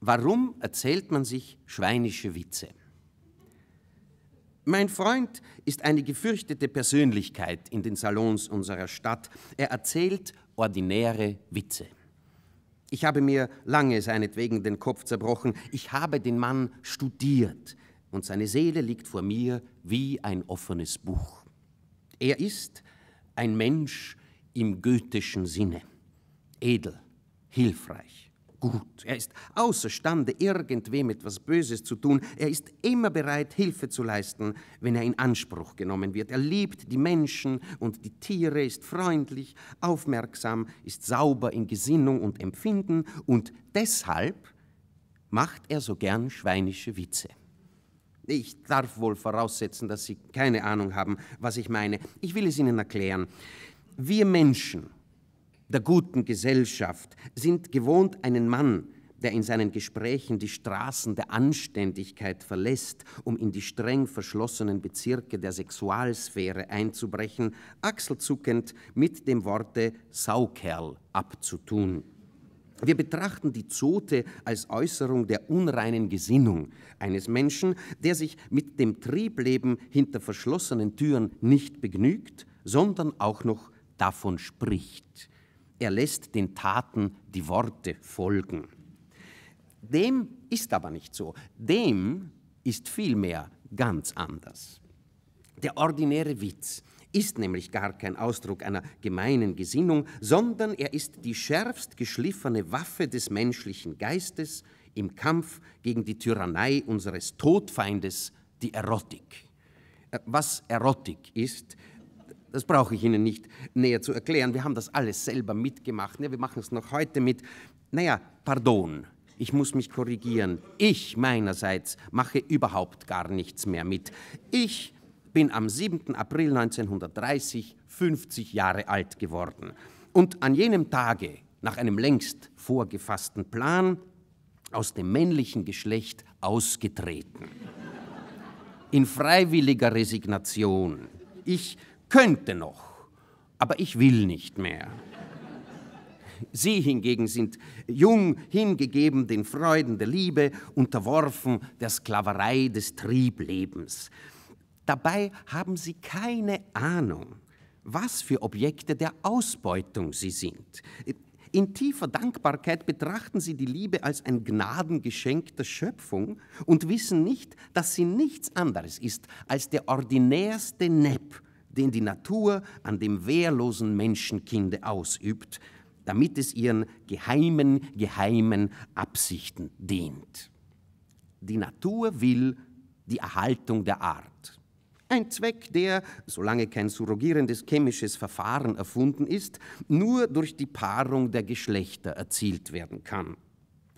Warum erzählt man sich schweinische Witze? Mein Freund ist eine gefürchtete Persönlichkeit in den Salons unserer Stadt. Er erzählt ordinäre Witze. Ich habe mir lange seinetwegen den Kopf zerbrochen. Ich habe den Mann studiert und seine Seele liegt vor mir wie ein offenes Buch. Er ist ein Mensch im goethischen Sinne, edel, hilfreich gut. Er ist außerstande, irgendwem etwas Böses zu tun. Er ist immer bereit, Hilfe zu leisten, wenn er in Anspruch genommen wird. Er liebt die Menschen und die Tiere, ist freundlich, aufmerksam, ist sauber in Gesinnung und Empfinden und deshalb macht er so gern schweinische Witze. Ich darf wohl voraussetzen, dass Sie keine Ahnung haben, was ich meine. Ich will es Ihnen erklären. Wir Menschen der guten Gesellschaft sind gewohnt einen Mann, der in seinen Gesprächen die Straßen der Anständigkeit verlässt, um in die streng verschlossenen Bezirke der Sexualsphäre einzubrechen, achselzuckend mit dem Worte Saukerl abzutun. Wir betrachten die Zote als Äußerung der unreinen Gesinnung eines Menschen, der sich mit dem Triebleben hinter verschlossenen Türen nicht begnügt, sondern auch noch davon spricht. Er lässt den Taten die Worte folgen. Dem ist aber nicht so. Dem ist vielmehr ganz anders. Der ordinäre Witz ist nämlich gar kein Ausdruck einer gemeinen Gesinnung, sondern er ist die schärfst geschliffene Waffe des menschlichen Geistes im Kampf gegen die Tyrannei unseres Todfeindes, die Erotik. Äh, was Erotik ist, das brauche ich Ihnen nicht näher zu erklären. Wir haben das alles selber mitgemacht. Wir machen es noch heute mit. Naja, pardon, ich muss mich korrigieren. Ich meinerseits mache überhaupt gar nichts mehr mit. Ich bin am 7. April 1930 50 Jahre alt geworden. Und an jenem Tage, nach einem längst vorgefassten Plan, aus dem männlichen Geschlecht ausgetreten. In freiwilliger Resignation. Ich könnte noch, aber ich will nicht mehr. Sie hingegen sind jung, hingegeben den Freuden der Liebe, unterworfen der Sklaverei des Trieblebens. Dabei haben sie keine Ahnung, was für Objekte der Ausbeutung sie sind. In tiefer Dankbarkeit betrachten sie die Liebe als ein Gnadengeschenk der Schöpfung und wissen nicht, dass sie nichts anderes ist als der ordinärste Nepp den die Natur an dem wehrlosen Menschenkinde ausübt, damit es ihren geheimen, geheimen Absichten dient. Die Natur will die Erhaltung der Art. Ein Zweck, der, solange kein surrogierendes chemisches Verfahren erfunden ist, nur durch die Paarung der Geschlechter erzielt werden kann.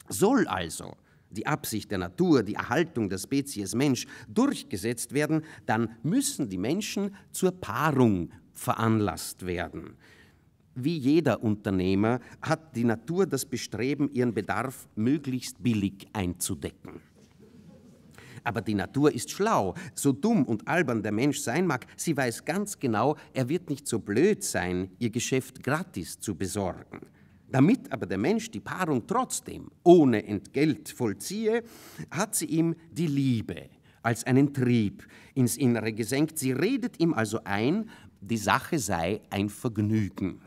Soll also die Absicht der Natur, die Erhaltung der Spezies Mensch durchgesetzt werden, dann müssen die Menschen zur Paarung veranlasst werden. Wie jeder Unternehmer hat die Natur das Bestreben, ihren Bedarf möglichst billig einzudecken. Aber die Natur ist schlau. So dumm und albern der Mensch sein mag, sie weiß ganz genau, er wird nicht so blöd sein, ihr Geschäft gratis zu besorgen. Damit aber der Mensch die Paarung trotzdem ohne Entgelt vollziehe, hat sie ihm die Liebe als einen Trieb ins Innere gesenkt. Sie redet ihm also ein, die Sache sei ein Vergnügen.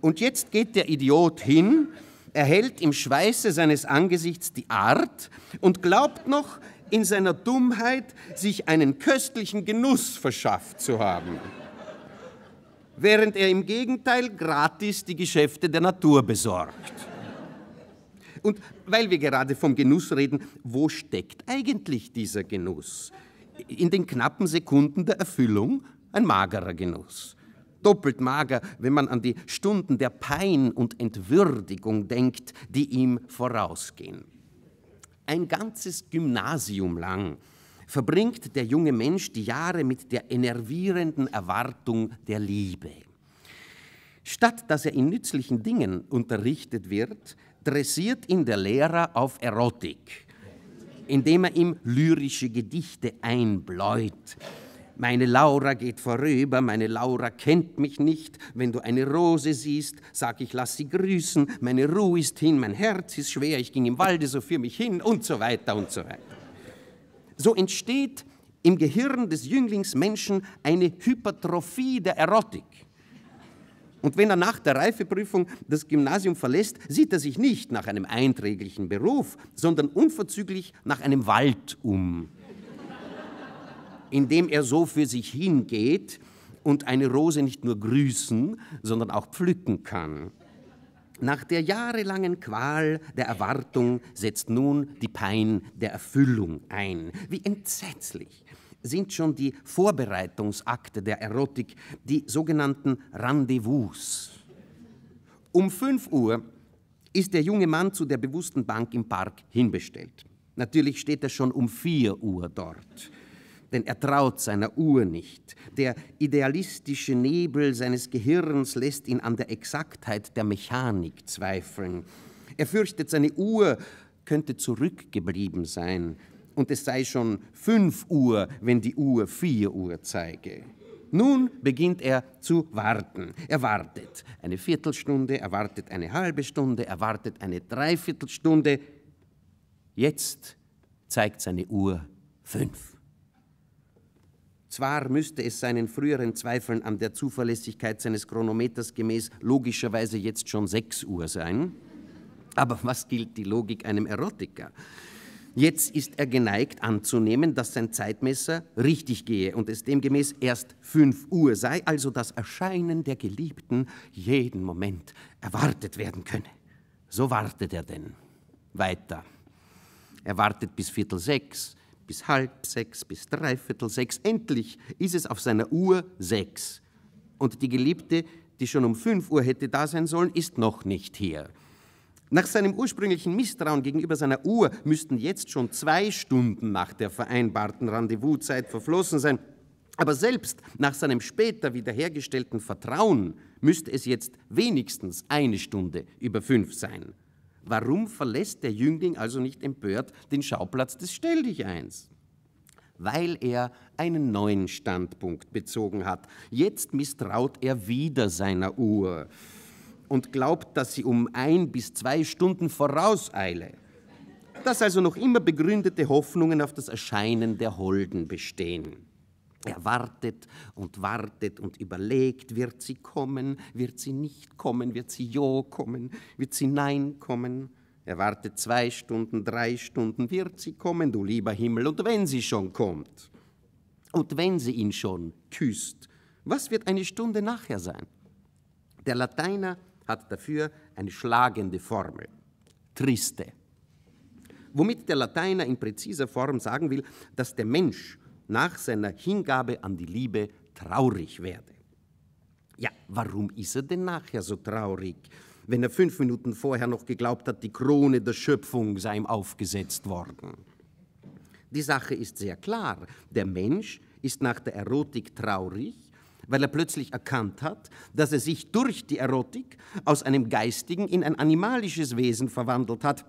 Und jetzt geht der Idiot hin, erhält im Schweiße seines Angesichts die Art und glaubt noch, in seiner Dummheit sich einen köstlichen Genuss verschafft zu haben während er im Gegenteil gratis die Geschäfte der Natur besorgt. Und weil wir gerade vom Genuss reden, wo steckt eigentlich dieser Genuss? In den knappen Sekunden der Erfüllung ein magerer Genuss. Doppelt mager, wenn man an die Stunden der Pein und Entwürdigung denkt, die ihm vorausgehen. Ein ganzes Gymnasium lang verbringt der junge Mensch die Jahre mit der enervierenden Erwartung der Liebe. Statt dass er in nützlichen Dingen unterrichtet wird, dressiert ihn der Lehrer auf Erotik, indem er ihm lyrische Gedichte einbläut. Meine Laura geht vorüber, meine Laura kennt mich nicht. Wenn du eine Rose siehst, sag ich, lass sie grüßen. Meine Ruhe ist hin, mein Herz ist schwer, ich ging im Walde so für mich hin und so weiter und so weiter so entsteht im Gehirn des Jünglingsmenschen eine Hypertrophie der Erotik. Und wenn er nach der Reifeprüfung das Gymnasium verlässt, sieht er sich nicht nach einem einträglichen Beruf, sondern unverzüglich nach einem Wald um, in dem er so für sich hingeht und eine Rose nicht nur grüßen, sondern auch pflücken kann. Nach der jahrelangen Qual der Erwartung setzt nun die Pein der Erfüllung ein. Wie entsetzlich sind schon die Vorbereitungsakte der Erotik, die sogenannten Rendezvous. Um 5 Uhr ist der junge Mann zu der bewussten Bank im Park hinbestellt. Natürlich steht er schon um 4 Uhr dort denn er traut seiner Uhr nicht. Der idealistische Nebel seines Gehirns lässt ihn an der Exaktheit der Mechanik zweifeln. Er fürchtet, seine Uhr könnte zurückgeblieben sein und es sei schon 5 Uhr, wenn die Uhr 4 Uhr zeige. Nun beginnt er zu warten. Er wartet eine Viertelstunde, er wartet eine halbe Stunde, er wartet eine Dreiviertelstunde. Jetzt zeigt seine Uhr fünf. Zwar müsste es seinen früheren Zweifeln an der Zuverlässigkeit seines Chronometers gemäß logischerweise jetzt schon 6 Uhr sein, aber was gilt die Logik einem Erotiker? Jetzt ist er geneigt anzunehmen, dass sein Zeitmesser richtig gehe und es demgemäß erst 5 Uhr sei, also das Erscheinen der Geliebten jeden Moment erwartet werden könne. So wartet er denn weiter. Er wartet bis Viertel sechs, bis halb sechs, bis dreiviertel sechs. Endlich ist es auf seiner Uhr sechs. Und die Geliebte, die schon um fünf Uhr hätte da sein sollen, ist noch nicht hier. Nach seinem ursprünglichen Misstrauen gegenüber seiner Uhr müssten jetzt schon zwei Stunden nach der vereinbarten Rendezvouszeit verflossen sein. Aber selbst nach seinem später wiederhergestellten Vertrauen müsste es jetzt wenigstens eine Stunde über fünf sein. Warum verlässt der Jüngling also nicht empört den Schauplatz des Stelldicheins? Weil er einen neuen Standpunkt bezogen hat. Jetzt misstraut er wieder seiner Uhr und glaubt, dass sie um ein bis zwei Stunden vorauseile. Dass also noch immer begründete Hoffnungen auf das Erscheinen der Holden bestehen. Er wartet und wartet und überlegt, wird sie kommen, wird sie nicht kommen, wird sie Jo kommen, wird sie Nein kommen. Er wartet zwei Stunden, drei Stunden, wird sie kommen, du lieber Himmel, und wenn sie schon kommt, und wenn sie ihn schon küsst, was wird eine Stunde nachher sein? Der Lateiner hat dafür eine schlagende Formel, triste, womit der Lateiner in präziser Form sagen will, dass der Mensch nach seiner Hingabe an die Liebe traurig werde. Ja, warum ist er denn nachher so traurig, wenn er fünf Minuten vorher noch geglaubt hat, die Krone der Schöpfung sei ihm aufgesetzt worden? Die Sache ist sehr klar. Der Mensch ist nach der Erotik traurig, weil er plötzlich erkannt hat, dass er sich durch die Erotik aus einem geistigen in ein animalisches Wesen verwandelt hat,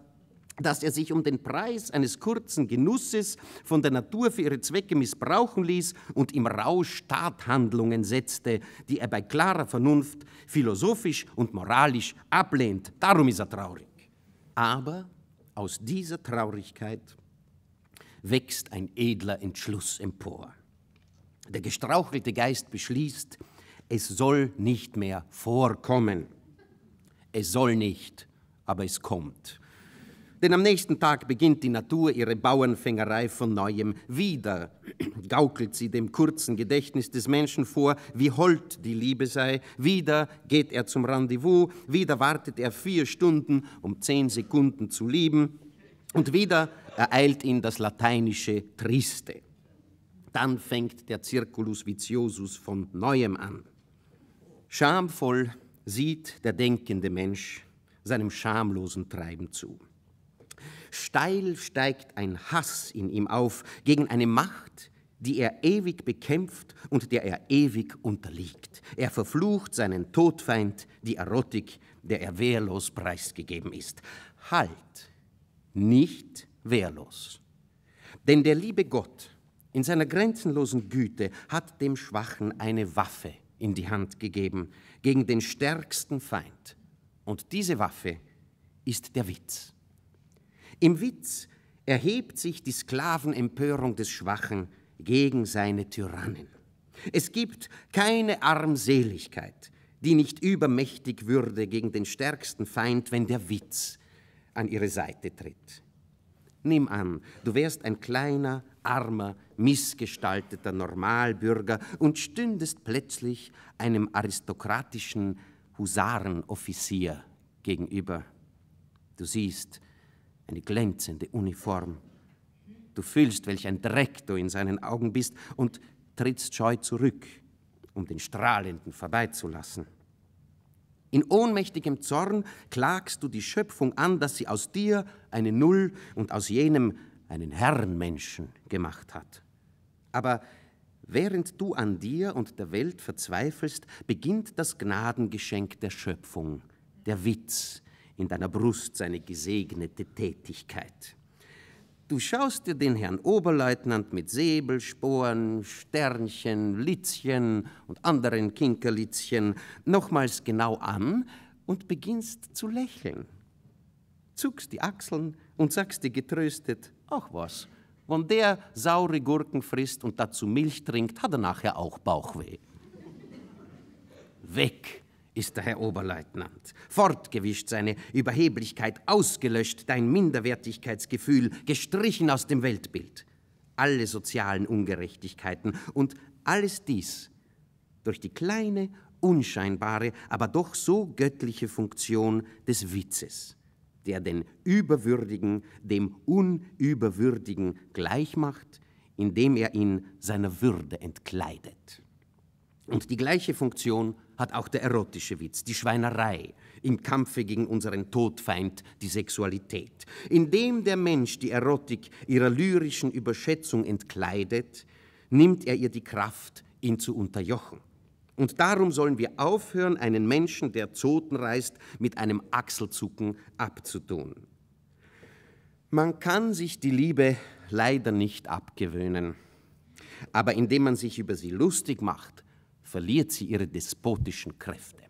dass er sich um den Preis eines kurzen Genusses von der Natur für ihre Zwecke missbrauchen ließ und im Rausch Tathandlungen setzte, die er bei klarer Vernunft philosophisch und moralisch ablehnt. Darum ist er traurig. Aber aus dieser Traurigkeit wächst ein edler Entschluss empor. Der gestrauchelte Geist beschließt, es soll nicht mehr vorkommen. Es soll nicht, aber es kommt. Denn am nächsten Tag beginnt die Natur ihre Bauernfängerei von neuem wieder. Gaukelt sie dem kurzen Gedächtnis des Menschen vor, wie hold die Liebe sei. Wieder geht er zum Rendezvous, wieder wartet er vier Stunden, um zehn Sekunden zu lieben. Und wieder ereilt ihn das lateinische Triste. Dann fängt der Circulus Viciosus von neuem an. Schamvoll sieht der denkende Mensch seinem schamlosen Treiben zu. Steil steigt ein Hass in ihm auf gegen eine Macht, die er ewig bekämpft und der er ewig unterliegt. Er verflucht seinen Todfeind, die Erotik, der er wehrlos preisgegeben ist. Halt, nicht wehrlos. Denn der liebe Gott in seiner grenzenlosen Güte hat dem Schwachen eine Waffe in die Hand gegeben gegen den stärksten Feind. Und diese Waffe ist der Witz. Im Witz erhebt sich die Sklavenempörung des Schwachen gegen seine Tyrannen. Es gibt keine Armseligkeit, die nicht übermächtig würde gegen den stärksten Feind, wenn der Witz an ihre Seite tritt. Nimm an, du wärst ein kleiner, armer, missgestalteter Normalbürger und stündest plötzlich einem aristokratischen Husarenoffizier gegenüber. Du siehst, eine glänzende Uniform. Du fühlst, welch ein Dreck du in seinen Augen bist und trittst scheu zurück, um den Strahlenden vorbeizulassen. In ohnmächtigem Zorn klagst du die Schöpfung an, dass sie aus dir eine Null und aus jenem einen Herrenmenschen gemacht hat. Aber während du an dir und der Welt verzweifelst, beginnt das Gnadengeschenk der Schöpfung, der Witz, in deiner Brust seine gesegnete Tätigkeit. Du schaust dir den Herrn Oberleutnant mit Säbelsporen, Sternchen, Litzchen und anderen Kinkerlitzchen nochmals genau an und beginnst zu lächeln. Zuckst die Achseln und sagst dir getröstet, auch was, wenn der saure Gurken frisst und dazu Milch trinkt, hat er nachher auch Bauchweh. Weg ist der Herr Oberleutnant. Fortgewischt seine Überheblichkeit, ausgelöscht dein Minderwertigkeitsgefühl, gestrichen aus dem Weltbild. Alle sozialen Ungerechtigkeiten und alles dies durch die kleine, unscheinbare, aber doch so göttliche Funktion des Witzes, der den Überwürdigen dem Unüberwürdigen gleichmacht, indem er ihn seiner Würde entkleidet. Und die gleiche Funktion hat auch der erotische Witz, die Schweinerei im Kampfe gegen unseren Todfeind, die Sexualität. Indem der Mensch die Erotik ihrer lyrischen Überschätzung entkleidet, nimmt er ihr die Kraft, ihn zu unterjochen. Und darum sollen wir aufhören, einen Menschen, der Zoten reißt, mit einem Achselzucken abzutun. Man kann sich die Liebe leider nicht abgewöhnen, aber indem man sich über sie lustig macht, verliert sie ihre despotischen Kräfte.